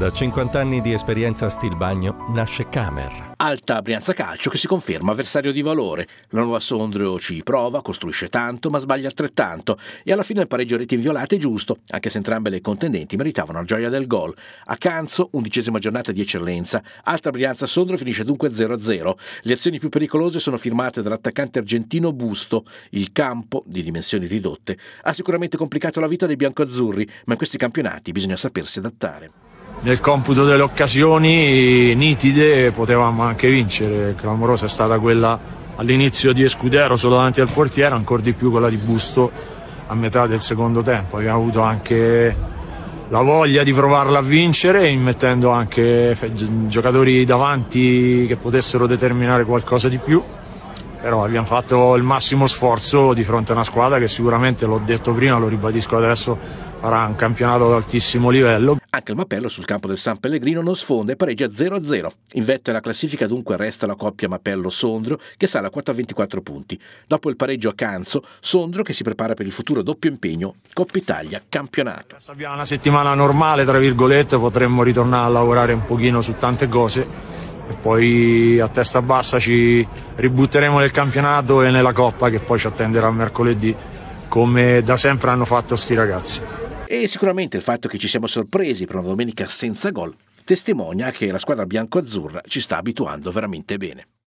Da 50 anni di esperienza a Stilbagno nasce Camer. Alta Brianza Calcio che si conferma avversario di valore. La nuova Sondrio ci prova, costruisce tanto ma sbaglia altrettanto e alla fine il pareggio reti inviolate è giusto, anche se entrambe le contendenti meritavano la gioia del gol. A Canzo, undicesima giornata di eccellenza, Alta Brianza Sondrio finisce dunque 0-0. Le azioni più pericolose sono firmate dall'attaccante argentino Busto. Il campo, di dimensioni ridotte, ha sicuramente complicato la vita dei biancoazzurri, ma in questi campionati bisogna sapersi adattare nel computo delle occasioni nitide potevamo anche vincere. Clamorosa è stata quella all'inizio di Escudero solo davanti al portiere, ancora di più quella di Busto a metà del secondo tempo. Abbiamo avuto anche la voglia di provarla a vincere, mettendo anche giocatori davanti che potessero determinare qualcosa di più però abbiamo fatto il massimo sforzo di fronte a una squadra che sicuramente, l'ho detto prima, lo ribadisco adesso, farà un campionato ad altissimo livello. Anche il Mappello sul campo del San Pellegrino non sfonda e pareggia 0-0. In vetta alla classifica dunque resta la coppia Mappello-Sondro che sale a 4-24 punti. Dopo il pareggio a Canzo, Sondro che si prepara per il futuro doppio impegno Coppa Italia campionato. Adesso abbiamo una settimana normale, tra virgolette, potremmo ritornare a lavorare un pochino su tante cose e poi a testa bassa ci ributteremo nel campionato e nella coppa che poi ci attenderà mercoledì come da sempre hanno fatto sti ragazzi. E sicuramente il fatto che ci siamo sorpresi per una domenica senza gol testimonia che la squadra bianco-azzurra ci sta abituando veramente bene.